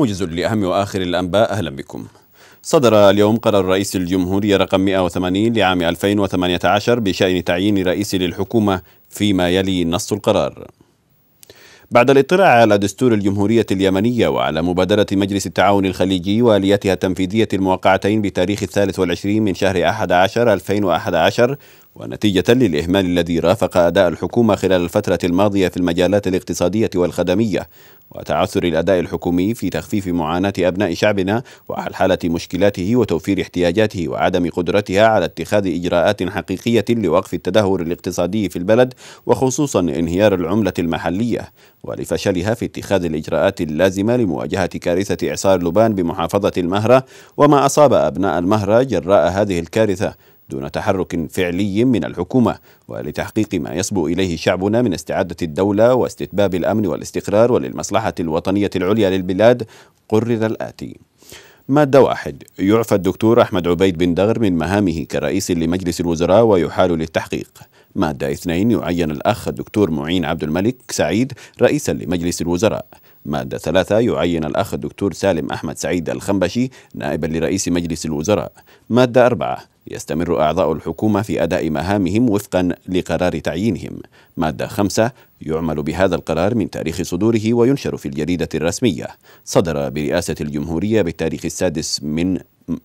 موجز لأهم وآخر الأنباء أهلا بكم صدر اليوم قرار رئيس الجمهورية رقم 180 لعام 2018 بشأن تعيين رئيس للحكومة فيما يلي نص القرار بعد الاطلاع على دستور الجمهورية اليمنية وعلى مبادرة مجلس التعاون الخليجي واليتها التنفيذية الموقعتين بتاريخ الثالث والعشرين من شهر أحد عشر 2011 ونتيجة للإهمال الذي رافق أداء الحكومة خلال الفترة الماضية في المجالات الاقتصادية والخدمية وتعثر الأداء الحكومي في تخفيف معاناة أبناء شعبنا وحل حالة مشكلاته وتوفير احتياجاته وعدم قدرتها على اتخاذ إجراءات حقيقية لوقف التدهور الاقتصادي في البلد وخصوصا انهيار العملة المحلية ولفشلها في اتخاذ الإجراءات اللازمة لمواجهة كارثة إعصار لبان بمحافظة المهرة وما أصاب أبناء المهرة جراء هذه الكارثة دون تحرك فعلي من الحكومه ولتحقيق ما يصبو اليه شعبنا من استعاده الدوله واستتباب الامن والاستقرار وللمصلحه الوطنيه العليا للبلاد قرر الاتي مادة واحد يعفى الدكتور أحمد عبيد بن دغر من مهامه كرئيس لمجلس الوزراء ويحال للتحقيق مادة اثنين يعين الأخ الدكتور معين عبد الملك سعيد رئيسا لمجلس الوزراء مادة ثلاثة يعين الأخ الدكتور سالم أحمد سعيد الخنبشي نائبا لرئيس مجلس الوزراء مادة أربعة يستمر أعضاء الحكومة في أداء مهامهم وفقا لقرار تعيينهم مادة خمسة يعمل بهذا القرار من تاريخ صدوره وينشر في الجريدة الرسمية صدر برئاسة الجمهورية بالتاريخ السادس من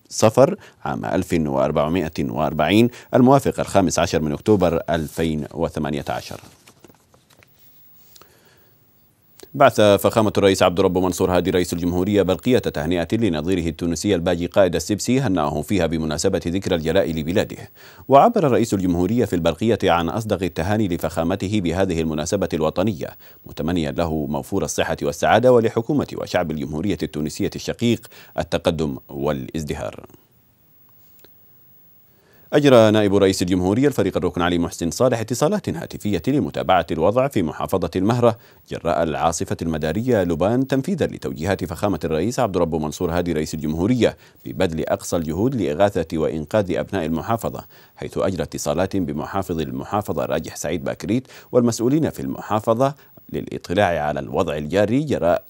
صفر عام 1440 الموافق الخامس عشر من أكتوبر 2018 بعث فخامة الرئيس عبد الرب منصور هادي رئيس الجمهورية بلقية تهنئة لنظيره التونسي الباجي قائد السبسي هنأه فيها بمناسبة ذكرى الجلاء لبلاده وعبر رئيس الجمهورية في البلقية عن أصدق التهاني لفخامته بهذه المناسبة الوطنية متمنيا له موفور الصحة والسعادة ولحكومة وشعب الجمهورية التونسية الشقيق التقدم والازدهار أجرى نائب رئيس الجمهورية الفريق الركن علي محسن صالح اتصالات هاتفية لمتابعة الوضع في محافظة المهرة جراء العاصفة المدارية لبان تنفيذا لتوجيهات فخامة الرئيس عبد الرب منصور هادي رئيس الجمهورية ببذل أقصى الجهود لإغاثة وإنقاذ أبناء المحافظة حيث أجرى اتصالات بمحافظ المحافظة راجح سعيد باكريت والمسؤولين في المحافظة للاطلاع على الوضع الجاري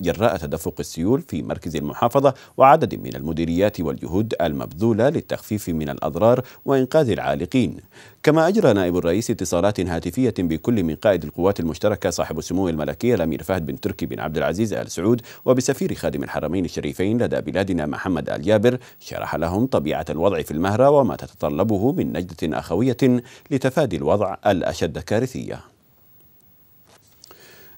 جراء تدفق السيول في مركز المحافظة وعدد من المديريات والجهود المبذولة للتخفيف من الأضرار وإنقاذ العالقين كما أجرى نائب الرئيس اتصالات هاتفية بكل من قائد القوات المشتركة صاحب السمو الملكي الأمير فهد بن تركي بن عبد العزيز آل سعود وبسفير خادم الحرمين الشريفين لدى بلادنا محمد آل جابر شرح لهم طبيعة الوضع في المهرة وما تتطلبه من نجدة أخوية لتفادي الوضع الأشد كارثية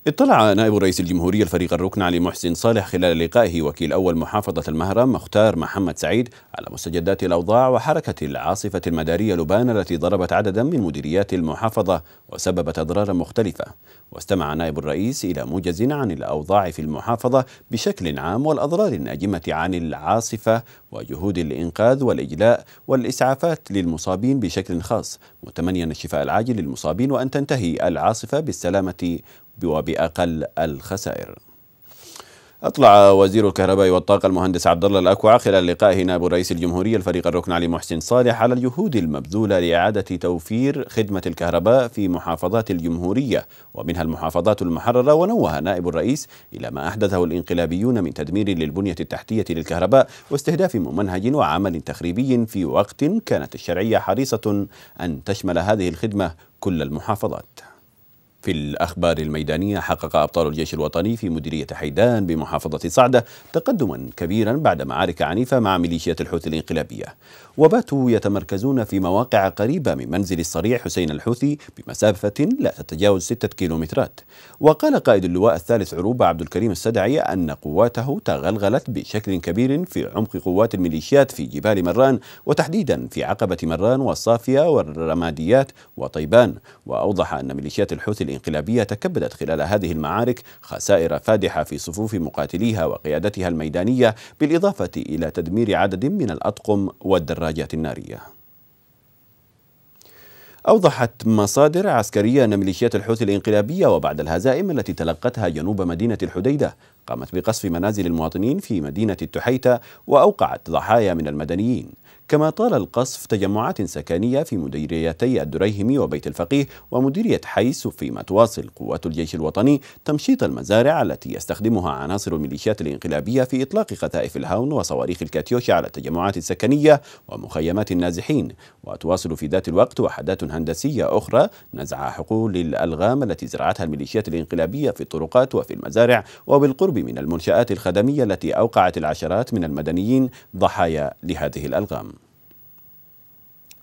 اطلع نائب رئيس الجمهورية الفريق الركن علي محسن صالح خلال لقائه وكيل أول محافظة المهرم مختار محمد سعيد على مستجدات الأوضاع وحركة العاصفة المدارية لبان التي ضربت عددا من مديريات المحافظة وسببت أضرارا مختلفة واستمع نائب الرئيس إلى موجز عن الأوضاع في المحافظة بشكل عام والأضرار الناجمة عن العاصفة وجهود الإنقاذ والإجلاء والإسعافات للمصابين بشكل خاص متمنيا الشفاء العاجل للمصابين وأن تنتهي العاصفة بالسلامة وبأقل الخسائر أطلع وزير الكهرباء والطاقة المهندس عبد الله الأكوع خلال لقائه نائب رئيس الجمهورية الفريق الركن علي محسن صالح على الجهود المبذولة لإعادة توفير خدمة الكهرباء في محافظات الجمهورية ومنها المحافظات المحررة ونوه نائب الرئيس إلى ما أحدثه الإنقلابيون من تدمير للبنية التحتية للكهرباء واستهداف ممنهج وعمل تخريبي في وقت كانت الشرعية حريصة أن تشمل هذه الخدمة كل المحافظات في الأخبار الميدانية حقق أبطال الجيش الوطني في مديرية حيدان بمحافظة صعدة تقدما كبيرا بعد معارك عنيفة مع ميليشيات الحوثي الانقلابية وباتوا يتمركزون في مواقع قريبة من منزل الصريع حسين الحوثي بمسافة لا تتجاوز ستة كيلومترات وقال قائد اللواء الثالث عروبة عبد الكريم السدعي أن قواته تغلغلت بشكل كبير في عمق قوات الميليشيات في جبال مران وتحديدا في عقبة مران والصافية والرماديات وطيبان وأوضح أن ميليشيات الحوثي الانقلابية تكبدت خلال هذه المعارك خسائر فادحة في صفوف مقاتليها وقيادتها الميدانية بالإضافة إلى تدمير عدد من الأطقم والدراجات النارية أوضحت مصادر عسكرية أن ميليشيات الحوثي الإنقلابية وبعد الهزائم التي تلقتها جنوب مدينة الحديدة قامت بقصف منازل المواطنين في مدينة التحيتة وأوقعت ضحايا من المدنيين كما طال القصف تجمعات سكنية في مديريتي الدريهمي وبيت الفقيه ومديرية حيس فيما تواصل قوات الجيش الوطني تمشيط المزارع التي يستخدمها عناصر الميليشيات الانقلابية في إطلاق قذائف الهاون وصواريخ الكاتيوشا على التجمعات السكنية ومخيمات النازحين وتواصل في ذات الوقت وحدات هندسية أخرى نزع حقول الألغام التي زرعتها الميليشيات الانقلابية في الطرقات وفي المزارع وبالقرب من المنشآت الخدمية التي أوقعت العشرات من المدنيين ضحايا لهذه الألغام